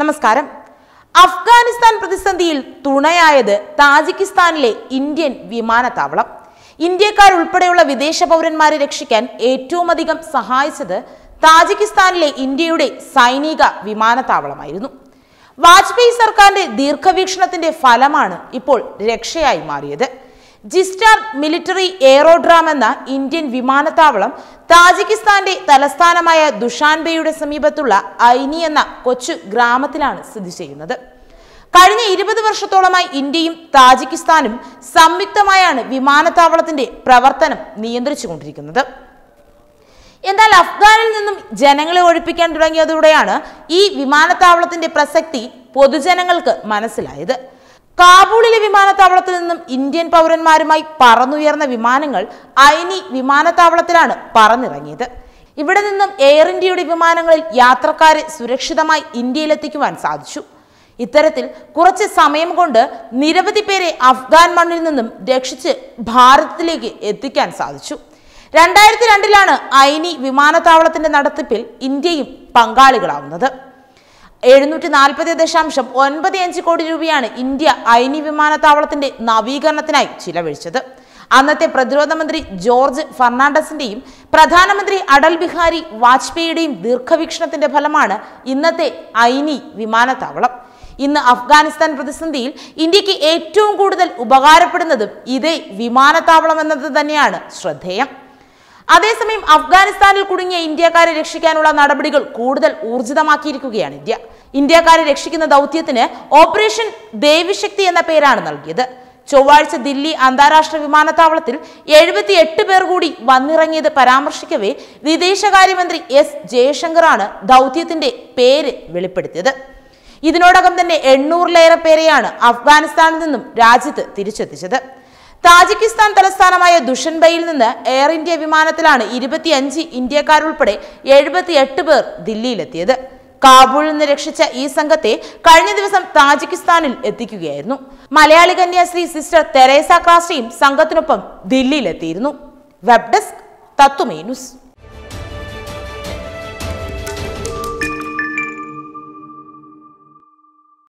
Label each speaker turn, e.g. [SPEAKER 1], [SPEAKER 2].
[SPEAKER 1] നമസ്കാരം അഫ്ഗാനിസ്ഥാൻ പ്രതിസന്ധിയിൽ തുണയായത് താജിക്കിസ്ഥാനിലെ ഇന്ത്യൻ വിമാനത്താവളം ഇന്ത്യക്കാർ ഉൾപ്പെടെയുള്ള വിദേശ പൗരന്മാരെ രക്ഷിക്കാൻ ഏറ്റവുമധികം സഹായിച്ചത് താജിക്കിസ്ഥാനിലെ ഇന്ത്യയുടെ സൈനിക വിമാനത്താവളമായിരുന്നു വാജ്പേയി സർക്കാരിന്റെ ദീർഘവീക്ഷണത്തിന്റെ ഫലമാണ് ഇപ്പോൾ രക്ഷയായി മാറിയത് ജിസ്റ്റാർ മിലിറ്ററി എയറോഡ്രാം എന്ന ഇന്ത്യൻ വിമാനത്താവളം താജിക്കിസ്ഥാന്റെ തലസ്ഥാനമായ ദുഷാൻബെയുടെ സമീപത്തുള്ള ഐനി എന്ന കൊച്ചു ഗ്രാമത്തിലാണ് സ്ഥിതി ചെയ്യുന്നത് കഴിഞ്ഞ ഇരുപത് വർഷത്തോളമായി ഇന്ത്യയും താജിക്കിസ്ഥാനും സംയുക്തമായാണ് വിമാനത്താവളത്തിന്റെ പ്രവർത്തനം നിയന്ത്രിച്ചുകൊണ്ടിരിക്കുന്നത് എന്നാൽ അഫ്ഗാനിൽ നിന്നും ജനങ്ങളെ ഒഴിപ്പിക്കാൻ തുടങ്ങിയതോടെയാണ് ഈ വിമാനത്താവളത്തിന്റെ പ്രസക്തി പൊതുജനങ്ങൾക്ക് മനസ്സിലായത് കാബൂളിലെ വിമാനത്താവളത്തിൽ നിന്നും ഇന്ത്യൻ പൗരന്മാരുമായി പറന്നുയർന്ന വിമാനങ്ങൾ ഐനി വിമാനത്താവളത്തിലാണ് പറന്നിറങ്ങിയത് ഇവിടെ നിന്നും എയർ ഇന്ത്യയുടെ വിമാനങ്ങളിൽ യാത്രക്കാരെ സുരക്ഷിതമായി ഇന്ത്യയിലെത്തിക്കുവാൻ സാധിച്ചു ഇത്തരത്തിൽ കുറച്ച് സമയം കൊണ്ട് നിരവധി പേരെ അഫ്ഗാൻ മണ്ണിൽ നിന്നും രക്ഷിച്ച് ഭാരതത്തിലേക്ക് എത്തിക്കാൻ സാധിച്ചു രണ്ടായിരത്തി രണ്ടിലാണ് ഐനി വിമാനത്താവളത്തിന്റെ നടത്തിപ്പിൽ ഇന്ത്യയും പങ്കാളികളാവുന്നത് എഴുന്നൂറ്റി നാൽപ്പത് ദശാംശം ഒൻപത് അഞ്ച് കോടി രൂപയാണ് ഇന്ത്യ ഐനി വിമാനത്താവളത്തിന്റെ നവീകരണത്തിനായി ചിലവഴിച്ചത് അന്നത്തെ പ്രതിരോധ മന്ത്രി ജോർജ് ഫെർണാണ്ടസിന്റെയും പ്രധാനമന്ത്രി അടൽ ബിഹാരി വാജ്പേയിയുടെയും ദീർഘവീക്ഷണത്തിന്റെ ഫലമാണ് ഇന്നത്തെ ഐനി വിമാനത്താവളം ഇന്ന് അഫ്ഗാനിസ്ഥാൻ പ്രതിസന്ധിയിൽ ഇന്ത്യക്ക് ഏറ്റവും കൂടുതൽ ഉപകാരപ്പെടുന്നതും ഇതേ വിമാനത്താവളം എന്നത് തന്നെയാണ് ശ്രദ്ധേയം അതേസമയം അഫ്ഗാനിസ്ഥാനിൽ കുടുങ്ങിയ ഇന്ത്യക്കാരെ രക്ഷിക്കാനുള്ള നടപടികൾ കൂടുതൽ ഊർജിതമാക്കിയിരിക്കുകയാണ് ഇന്ത്യ ഇന്ത്യക്കാരെ രക്ഷിക്കുന്ന ദൗത്യത്തിന് ഓപ്പറേഷൻ ദേവിശക്തി എന്ന പേരാണ് നൽകിയത് ചൊവ്വാഴ്ച ദില്ലി അന്താരാഷ്ട്ര വിമാനത്താവളത്തിൽ എഴുപത്തി എട്ട് പേർ കൂടി വന്നിറങ്ങിയത് പരാമർശിക്കവേ വിദേശകാര്യമന്ത്രി എസ് ജയശങ്കറാണ് ദൗത്യത്തിന്റെ പേര് വെളിപ്പെടുത്തിയത് ഇതിനോടകം തന്നെ എണ്ണൂറിലേറെ പേരെയാണ് അഫ്ഗാനിസ്ഥാനിൽ നിന്നും രാജ്യത്ത് തിരിച്ചെത്തിച്ചത് താജിക്കിസ്ഥാൻ തലസ്ഥാനമായ ദുഷൻബയിൽ നിന്ന് എയർ ഇന്ത്യ വിമാനത്തിലാണ് ഇരുപത്തിയഞ്ച് ഇന്ത്യക്കാരുൾപ്പെടെ എഴുപത്തിയെട്ട് പേർ ദില്ലിയിലെത്തിയത് കാബൂളിൽ നിന്ന് രക്ഷിച്ച ഈ സംഘത്തെ കഴിഞ്ഞ ദിവസം താജിക്കിസ്ഥാനിൽ എത്തിക്കുകയായിരുന്നു മലയാളി കന്യാശ്രീ സിസ്റ്റർ തെരേസ ക്രാസ്റ്റിയും സംഘത്തിനൊപ്പം ദില്ലിയിലെത്തിയിരുന്നു വെബ് ഡെസ്ക് തത്തുമേ